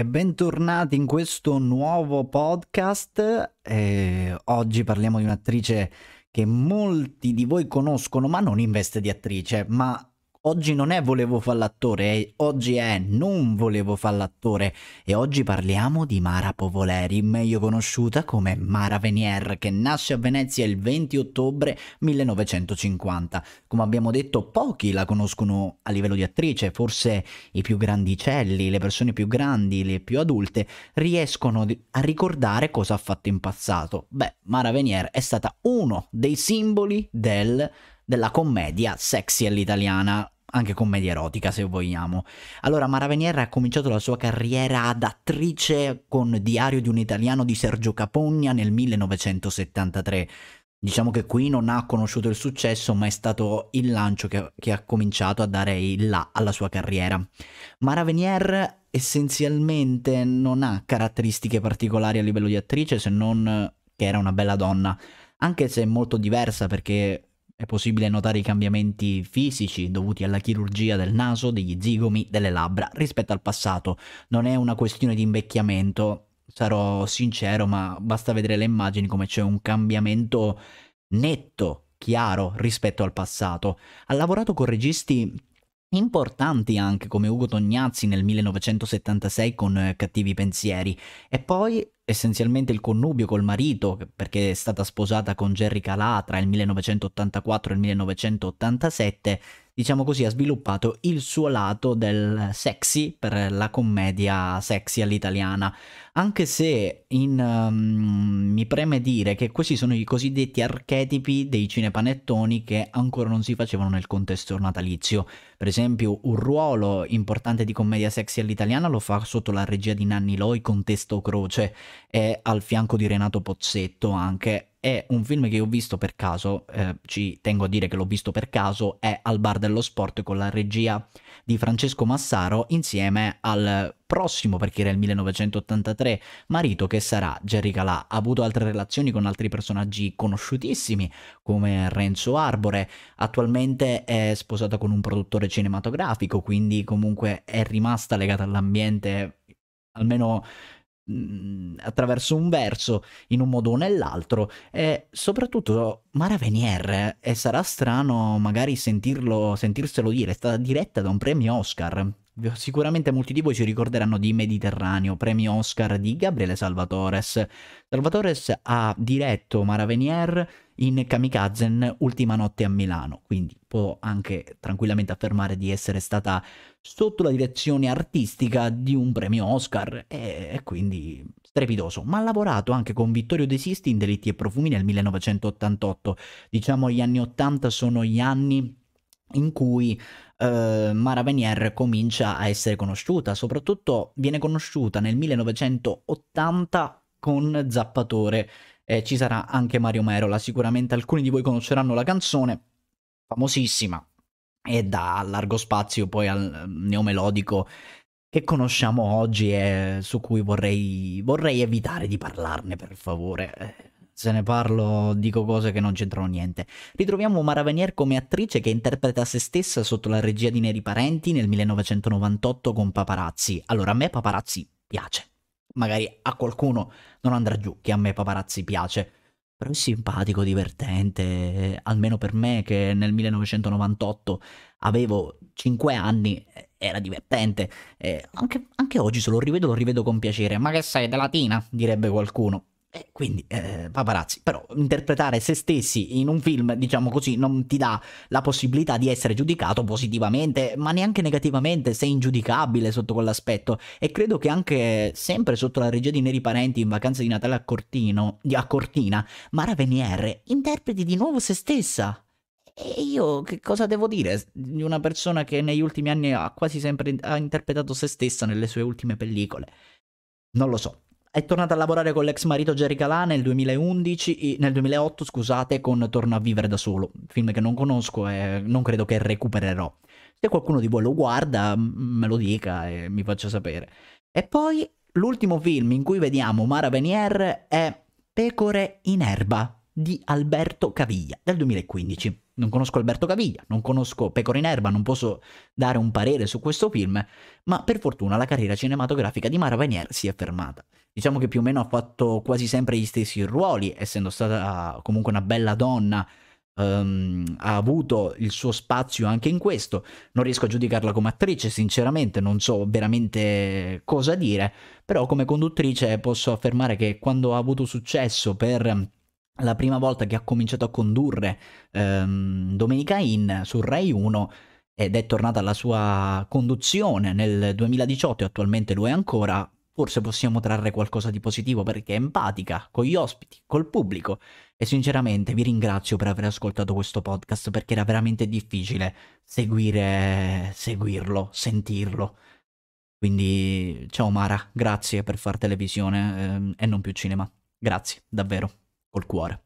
E bentornati in questo nuovo podcast. Eh, oggi parliamo di un'attrice che molti di voi conoscono, ma non in veste di attrice, ma Oggi non è volevo fare l'attore, oggi è non volevo fare l'attore e oggi parliamo di Mara Povoleri, meglio conosciuta come Mara Venier, che nasce a Venezia il 20 ottobre 1950. Come abbiamo detto, pochi la conoscono a livello di attrice, forse i più grandicelli, le persone più grandi, le più adulte, riescono a ricordare cosa ha fatto in passato. Beh, Mara Venier è stata uno dei simboli del della commedia sexy all'italiana anche commedia erotica se vogliamo. Allora Mara Venier ha cominciato la sua carriera da attrice con Diario di un italiano di Sergio Capogna nel 1973. Diciamo che qui non ha conosciuto il successo, ma è stato il lancio che, che ha cominciato a dare il là alla sua carriera. Mara Venier essenzialmente non ha caratteristiche particolari a livello di attrice, se non che era una bella donna, anche se è molto diversa perché è possibile notare i cambiamenti fisici dovuti alla chirurgia del naso, degli zigomi, delle labbra rispetto al passato. Non è una questione di invecchiamento, sarò sincero, ma basta vedere le immagini come c'è un cambiamento netto, chiaro rispetto al passato. Ha lavorato con registi importanti anche come Ugo Tognazzi nel 1976 con Cattivi Pensieri e poi essenzialmente il connubio col marito, perché è stata sposata con Jerry Calà tra il 1984 e il 1987, diciamo così, ha sviluppato il suo lato del sexy per la commedia sexy all'italiana. Anche se in, um, mi preme dire che questi sono i cosiddetti archetipi dei cinepanettoni che ancora non si facevano nel contesto natalizio. Per esempio, un ruolo importante di commedia sexy all'italiana lo fa sotto la regia di Nanni Loi con Testo Croce e al fianco di Renato Pozzetto anche. È un film che ho visto per caso, eh, ci tengo a dire che l'ho visto per caso, è Al bar dello sport con la regia di Francesco Massaro insieme al prossimo, perché era il 1983, marito che sarà Jerry Calà. Ha avuto altre relazioni con altri personaggi conosciutissimi come Renzo Arbore, attualmente è sposata con un produttore cinematografico, quindi comunque è rimasta legata all'ambiente almeno Mm, attraverso un verso in un modo o nell'altro e soprattutto Mara Venier eh, e sarà strano magari sentirlo, sentirselo dire, è stata diretta da un premio Oscar Sicuramente molti di voi ci ricorderanno di Mediterraneo, premio Oscar di Gabriele Salvatores. Salvatores ha diretto Mara Venier in Kamikazen Ultima notte a Milano, quindi può anche tranquillamente affermare di essere stata sotto la direzione artistica di un premio Oscar e quindi strepitoso, ma ha lavorato anche con Vittorio De Sisti in Delitti e Profumi nel 1988. Diciamo gli anni 80 sono gli anni in cui eh, Mara Venier comincia a essere conosciuta, soprattutto viene conosciuta nel 1980 con Zappatore, eh, ci sarà anche Mario Merola, sicuramente alcuni di voi conosceranno la canzone, famosissima, e dà largo spazio poi al neomelodico che conosciamo oggi e su cui vorrei, vorrei evitare di parlarne per favore se ne parlo dico cose che non c'entrano niente. Ritroviamo Mara Venier come attrice che interpreta se stessa sotto la regia di Neri Parenti nel 1998 con Paparazzi. Allora, a me Paparazzi piace. Magari a qualcuno non andrà giù che a me Paparazzi piace. Però è simpatico, divertente, almeno per me che nel 1998 avevo 5 anni, era divertente. Eh, anche, anche oggi se lo rivedo, lo rivedo con piacere. Ma che sei, della Tina? direbbe qualcuno. E eh, quindi, eh, paparazzi, però interpretare se stessi in un film, diciamo così, non ti dà la possibilità di essere giudicato positivamente, ma neanche negativamente, sei ingiudicabile sotto quell'aspetto. E credo che anche sempre sotto la regia di Neri Parenti in vacanza di Natale a, Cortino, a Cortina, Mara Venier interpreti di nuovo se stessa. E io che cosa devo dire di una persona che negli ultimi anni ha quasi sempre ha interpretato se stessa nelle sue ultime pellicole? Non lo so. È tornata a lavorare con l'ex marito Jerry Calà nel, 2011, nel 2008 scusate, con Torna a vivere da solo, film che non conosco e non credo che recupererò. Se qualcuno di voi lo guarda me lo dica e mi faccia sapere. E poi l'ultimo film in cui vediamo Mara Venier è Pecore in erba di Alberto Caviglia del 2015. Non conosco Alberto Caviglia, non conosco Pecore in Erba, non posso dare un parere su questo film, ma per fortuna la carriera cinematografica di Mara Venier si è fermata diciamo che più o meno ha fatto quasi sempre gli stessi ruoli, essendo stata comunque una bella donna. Um, ha avuto il suo spazio anche in questo. Non riesco a giudicarla come attrice, sinceramente, non so veramente cosa dire, però come conduttrice posso affermare che quando ha avuto successo per la prima volta che ha cominciato a condurre um, Domenica In su Rai 1 ed è tornata alla sua conduzione nel 2018 e attualmente lo è ancora, forse possiamo trarre qualcosa di positivo perché è empatica con gli ospiti, col pubblico. E sinceramente vi ringrazio per aver ascoltato questo podcast perché era veramente difficile seguire, seguirlo, sentirlo. Quindi ciao Mara, grazie per far televisione eh, e non più cinema. Grazie, davvero, col cuore.